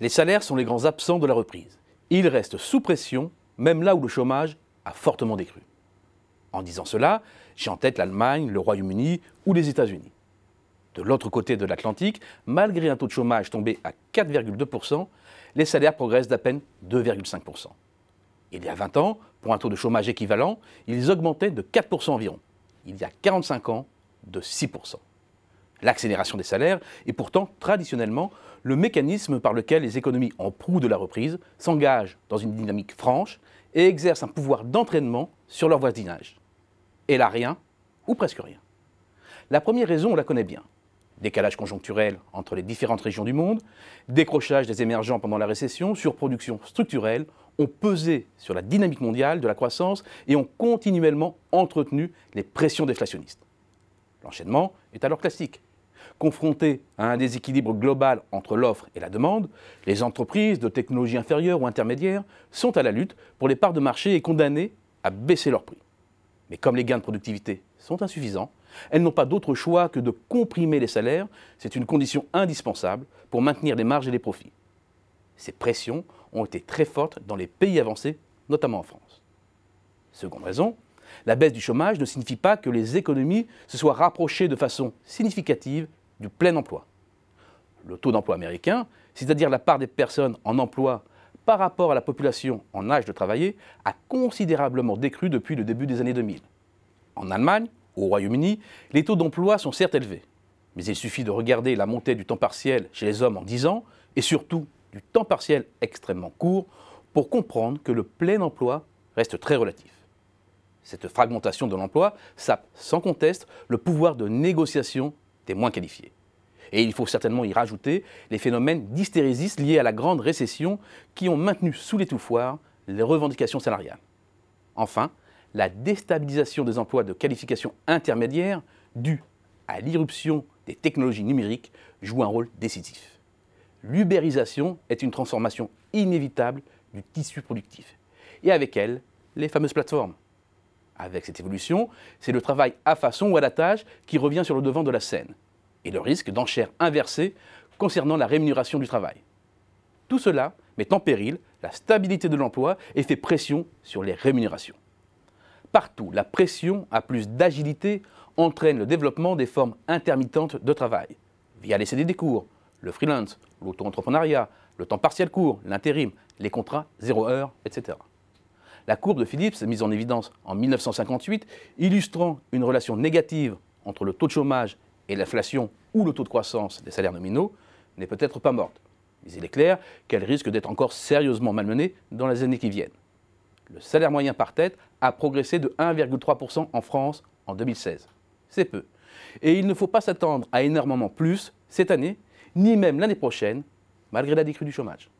Les salaires sont les grands absents de la reprise. Ils restent sous pression, même là où le chômage a fortement décru. En disant cela, j'ai en tête l'Allemagne, le Royaume-Uni ou les États-Unis. De l'autre côté de l'Atlantique, malgré un taux de chômage tombé à 4,2%, les salaires progressent d'à peine 2,5%. Il y a 20 ans, pour un taux de chômage équivalent, ils augmentaient de 4% environ. Il y a 45 ans, de 6% l'accélération des salaires, est pourtant traditionnellement le mécanisme par lequel les économies en proue de la reprise s'engagent dans une dynamique franche et exercent un pouvoir d'entraînement sur leur voisinage. Et là, rien, ou presque rien. La première raison, on la connaît bien. Décalage conjoncturel entre les différentes régions du monde, décrochage des émergents pendant la récession, surproduction structurelle ont pesé sur la dynamique mondiale de la croissance et ont continuellement entretenu les pressions déflationnistes. L'enchaînement est alors classique. Confrontées à un déséquilibre global entre l'offre et la demande, les entreprises de technologie inférieures ou intermédiaires sont à la lutte pour les parts de marché et condamnées à baisser leurs prix. Mais comme les gains de productivité sont insuffisants, elles n'ont pas d'autre choix que de comprimer les salaires. C'est une condition indispensable pour maintenir les marges et les profits. Ces pressions ont été très fortes dans les pays avancés, notamment en France. Seconde raison, la baisse du chômage ne signifie pas que les économies se soient rapprochées de façon significative du plein emploi. Le taux d'emploi américain, c'est-à-dire la part des personnes en emploi par rapport à la population en âge de travailler, a considérablement décru depuis le début des années 2000. En Allemagne, au Royaume-Uni, les taux d'emploi sont certes élevés, mais il suffit de regarder la montée du temps partiel chez les hommes en 10 ans, et surtout du temps partiel extrêmement court, pour comprendre que le plein emploi reste très relatif cette fragmentation de l'emploi sape sans conteste le pouvoir de négociation des moins qualifiés. Et il faut certainement y rajouter les phénomènes d'hystérésis liés à la grande récession qui ont maintenu sous l'étouffoir les revendications salariales. Enfin, la déstabilisation des emplois de qualification intermédiaire due à l'irruption des technologies numériques joue un rôle décisif. L'ubérisation est une transformation inévitable du tissu productif et avec elle les fameuses plateformes avec cette évolution, c'est le travail à façon ou à la tâche qui revient sur le devant de la scène, et le risque d'enchères inversées concernant la rémunération du travail. Tout cela met en péril la stabilité de l'emploi et fait pression sur les rémunérations. Partout, la pression à plus d'agilité entraîne le développement des formes intermittentes de travail, via les CDD des cours, le freelance, l'auto-entrepreneuriat, le temps partiel court, l'intérim, les contrats zéro heure, etc. La courbe de Phillips, mise en évidence en 1958, illustrant une relation négative entre le taux de chômage et l'inflation ou le taux de croissance des salaires nominaux, n'est peut-être pas morte. Mais il est clair qu'elle risque d'être encore sérieusement malmenée dans les années qui viennent. Le salaire moyen par tête a progressé de 1,3% en France en 2016. C'est peu. Et il ne faut pas s'attendre à énormément plus cette année, ni même l'année prochaine, malgré la décrue du chômage.